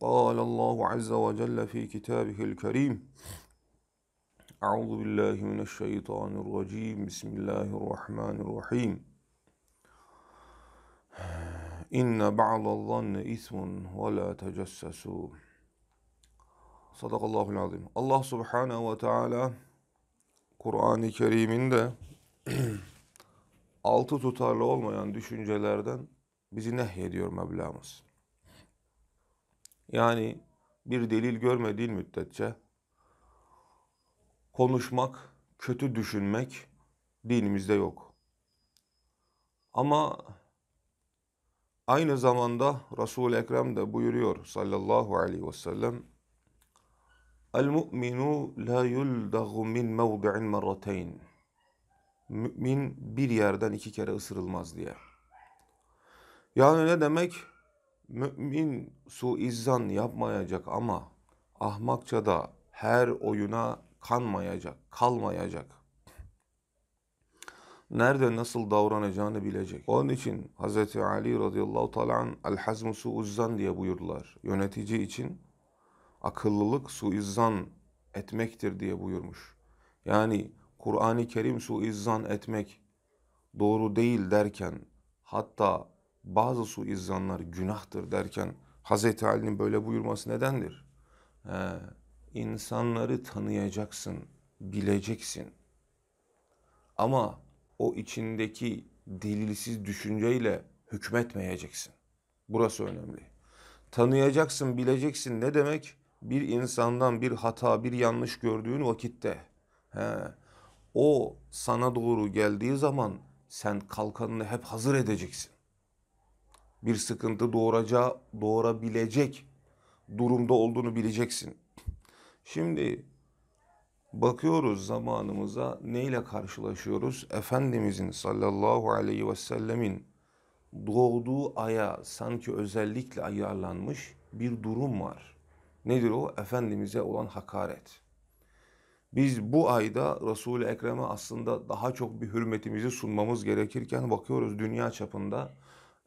قال الله عز وجل في كتابه الكريم أعوذ بالله من الشيطان الرجيم بسم الله الرحمن الرحيم إن بعض الظن إثم ولا تجسسوا Sadakallahu azim. Allah subhanehu ve teala Kur'an-ı Kerim'inde altı tutarlı olmayan düşüncelerden bizi nehyediyor Mevlamız. Yani bir delil görmediğin müddetçe konuşmak, kötü düşünmek dinimizde yok. Ama aynı zamanda Resul-i Ekrem de buyuruyor sallallahu aleyhi ve sellem El-mu'minu la yuldaghu min mevdi'in marrateyn Mümin bir yerden iki kere ısırılmaz diye. Yani ne demek? Mümin suizan yapmayacak ama ahmakça da her oyuna kanmayacak, kalmayacak. Nerede nasıl davranacağını bilecek. Onun için Hz. Ali radıyallahu ta'ala el-hazmu suizzan diye buyurdular. Yönetici için akıllılık suizzan etmektir diye buyurmuş. Yani Kur'an-ı Kerim suizzan etmek doğru değil derken hatta bazı su izanlar günahtır derken Hazreti Ali'nin böyle buyurması nedendir? Ee, insanları tanıyacaksın, bileceksin. Ama o içindeki delilsiz düşünceyle hükmetmeyeceksin. Burası önemli. Tanıyacaksın, bileceksin ne demek? Bir insandan bir hata, bir yanlış gördüğün vakitte. He, o sana doğru geldiği zaman sen kalkanını hep hazır edeceksin bir sıkıntı doğuracağı doğurabilecek durumda olduğunu bileceksin. Şimdi bakıyoruz zamanımıza neyle karşılaşıyoruz? Efendimizin sallallahu aleyhi ve sellemin doğduğu aya sanki özellikle ayarlanmış bir durum var. Nedir o? Efendimiz'e olan hakaret. Biz bu ayda Resul-i Ekrem'e aslında daha çok bir hürmetimizi sunmamız gerekirken bakıyoruz dünya çapında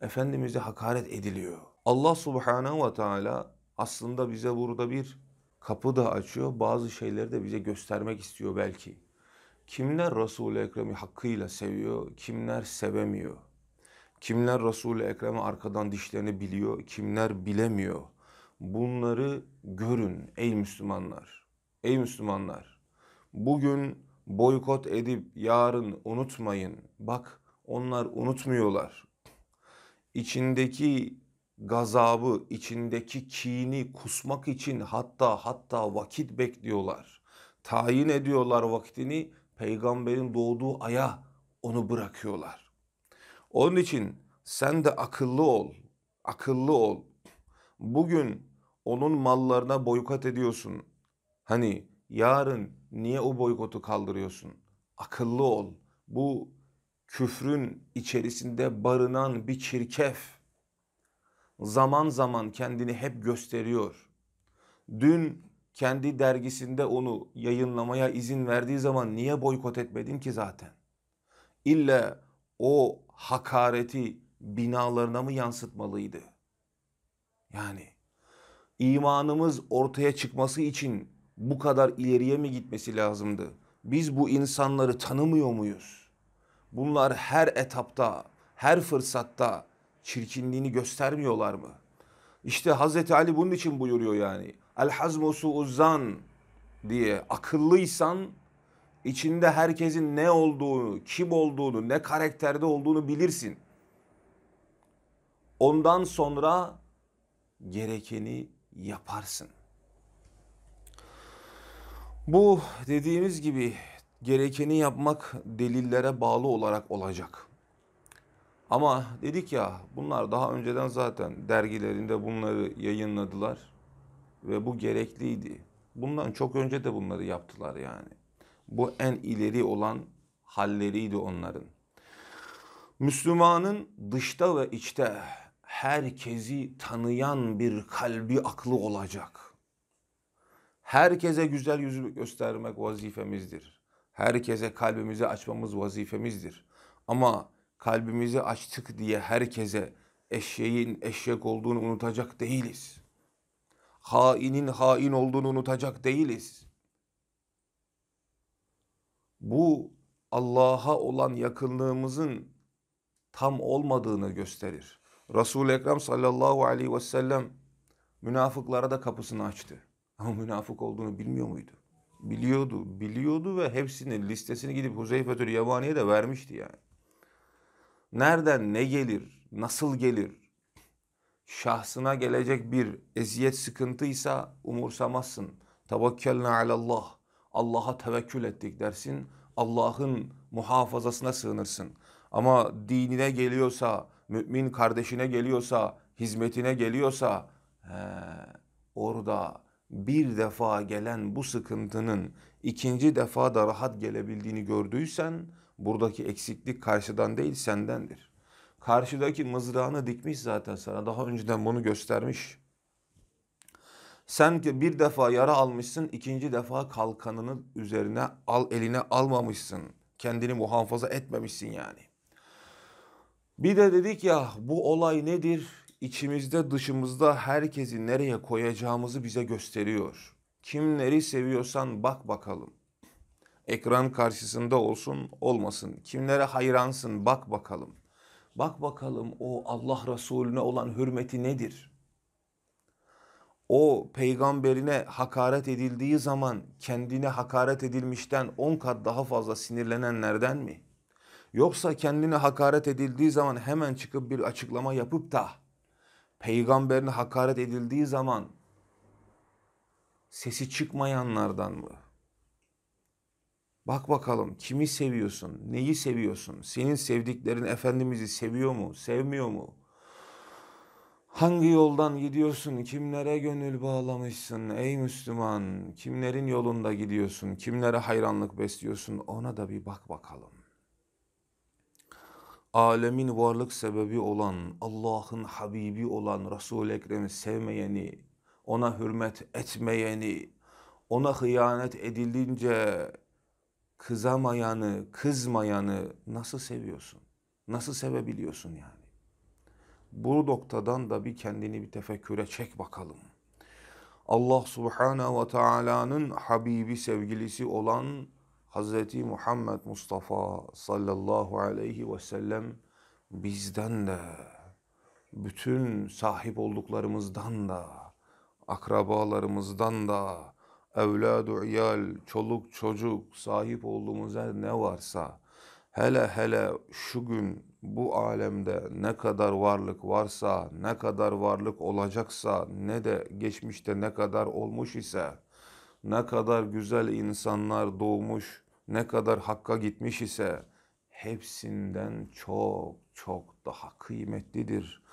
Efendimiz'e hakaret ediliyor. Allah subhanahu ve teala aslında bize burada bir kapı da açıyor. Bazı şeyleri de bize göstermek istiyor belki. Kimler Resul-i Ekrem'i hakkıyla seviyor, kimler sevemiyor. Kimler Resul-i Ekrem'i arkadan dişlerini biliyor, kimler bilemiyor. Bunları görün ey Müslümanlar. Ey Müslümanlar. Bugün boykot edip yarın unutmayın. Bak onlar unutmuyorlar içindeki gazabı, içindeki kini kusmak için hatta hatta vakit bekliyorlar. Tayin ediyorlar vaktini peygamberin doğduğu aya onu bırakıyorlar. Onun için sen de akıllı ol, akıllı ol. Bugün onun mallarına boykot ediyorsun. Hani yarın niye o boykotu kaldırıyorsun? Akıllı ol. Bu küfrün içerisinde barınan bir çirkef zaman zaman kendini hep gösteriyor. Dün kendi dergisinde onu yayınlamaya izin verdiği zaman niye boykot etmedin ki zaten? İlla o hakareti binalarına mı yansıtmalıydı? Yani imanımız ortaya çıkması için bu kadar ileriye mi gitmesi lazımdı? Biz bu insanları tanımıyor muyuz? Bunlar her etapta, her fırsatta çirkinliğini göstermiyorlar mı? İşte Hazreti Ali bunun için buyuruyor yani. El hazmosu uzan diye akıllıysan içinde herkesin ne olduğunu, kim olduğunu, ne karakterde olduğunu bilirsin. Ondan sonra gerekeni yaparsın. Bu dediğimiz gibi gerekeni yapmak delillere bağlı olarak olacak. Ama dedik ya bunlar daha önceden zaten dergilerinde bunları yayınladılar ve bu gerekliydi. Bundan çok önce de bunları yaptılar yani. Bu en ileri olan halleriydi onların. Müslümanın dışta ve içte herkesi tanıyan bir kalbi aklı olacak. Herkese güzel yüzü göstermek vazifemizdir herkese kalbimizi açmamız vazifemizdir. Ama kalbimizi açtık diye herkese eşeğin eşek olduğunu unutacak değiliz. Hainin hain olduğunu unutacak değiliz. Bu Allah'a olan yakınlığımızın tam olmadığını gösterir. Resul-i Ekrem sallallahu aleyhi ve sellem münafıklara da kapısını açtı. Ama münafık olduğunu bilmiyor muydu? biliyordu. Biliyordu ve hepsinin listesini gidip Huzeyfetül Yabani'ye de vermişti yani. Nereden ne gelir, nasıl gelir, şahsına gelecek bir eziyet sıkıntıysa umursamazsın. Tevekkelna alallah. Allah'a tevekkül ettik dersin. Allah'ın muhafazasına sığınırsın. Ama dinine geliyorsa, mümin kardeşine geliyorsa, hizmetine geliyorsa he, orada bir defa gelen bu sıkıntının ikinci defa da rahat gelebildiğini gördüysen buradaki eksiklik karşıdan değil sendendir. Karşıdaki mızrağını dikmiş zaten sana daha önceden bunu göstermiş. Sen ki bir defa yara almışsın, ikinci defa kalkanını üzerine al eline almamışsın. Kendini muhafaza etmemişsin yani. Bir de dedik ya bu olay nedir? içimizde dışımızda herkesi nereye koyacağımızı bize gösteriyor. Kimleri seviyorsan bak bakalım. Ekran karşısında olsun olmasın. Kimlere hayransın bak bakalım. Bak bakalım o Allah Resulüne olan hürmeti nedir? O peygamberine hakaret edildiği zaman kendine hakaret edilmişten on kat daha fazla sinirlenenlerden mi? Yoksa kendine hakaret edildiği zaman hemen çıkıp bir açıklama yapıp da peygamberine hakaret edildiği zaman sesi çıkmayanlardan mı? Bak bakalım kimi seviyorsun, neyi seviyorsun? Senin sevdiklerin Efendimiz'i seviyor mu, sevmiyor mu? Hangi yoldan gidiyorsun, kimlere gönül bağlamışsın ey Müslüman? Kimlerin yolunda gidiyorsun, kimlere hayranlık besliyorsun ona da bir bak bakalım alemin varlık sebebi olan, Allah'ın Habibi olan Resul-i Ekrem'i sevmeyeni, ona hürmet etmeyeni, ona hıyanet edilince kızamayanı, kızmayanı nasıl seviyorsun? Nasıl sevebiliyorsun yani? Bu noktadan da bir kendini bir tefekküre çek bakalım. Allah Subhanahu ve Taala'nın Habibi sevgilisi olan Hazreti Muhammed Mustafa sallallahu aleyhi ve sellem bizden de bütün sahip olduklarımızdan da akrabalarımızdan da evladu iyal çoluk çocuk sahip olduğumuza ne varsa hele hele şu gün bu alemde ne kadar varlık varsa, ne kadar varlık olacaksa, ne de geçmişte ne kadar olmuş ise, ne kadar güzel insanlar doğmuş, ne kadar hakka gitmiş ise hepsinden çok çok daha kıymetlidir.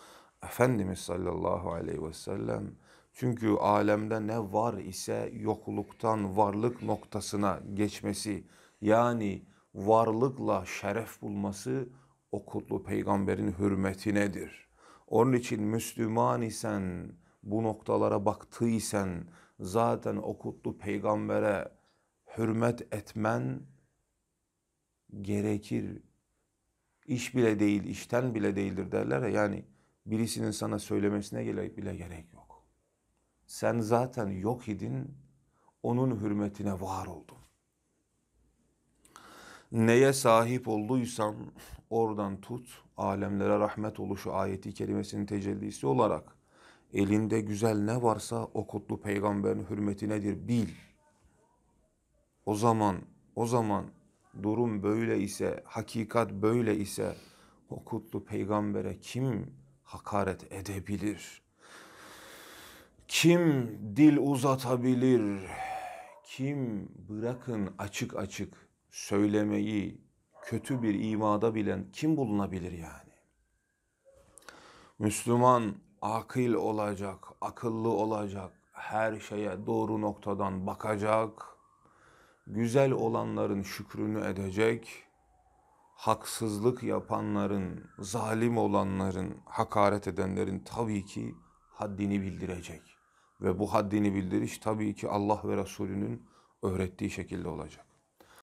Efendimiz sallallahu aleyhi ve sellem çünkü alemde ne var ise yokluktan varlık noktasına geçmesi yani varlıkla şeref bulması o kutlu peygamberin hürmetinedir. Onun için Müslüman isen bu noktalara baktıysan zaten o kutlu peygambere hürmet etmen gerekir. İş bile değil, işten bile değildir derler yani birisinin sana söylemesine bile gerek yok. Sen zaten yok idin, onun hürmetine var oldun. Neye sahip olduysan oradan tut, alemlere rahmet oluşu ayeti kelimesinin tecellisi olarak elinde güzel ne varsa o kutlu peygamberin hürmetinedir bil.'' O zaman, o zaman durum böyle ise, hakikat böyle ise o kutlu peygambere kim hakaret edebilir? Kim dil uzatabilir? Kim bırakın açık açık söylemeyi kötü bir imada bilen kim bulunabilir yani? Müslüman akıl olacak, akıllı olacak, her şeye doğru noktadan bakacak güzel olanların şükrünü edecek, haksızlık yapanların, zalim olanların, hakaret edenlerin tabii ki haddini bildirecek. Ve bu haddini bildiriş tabii ki Allah ve Resulünün öğrettiği şekilde olacak.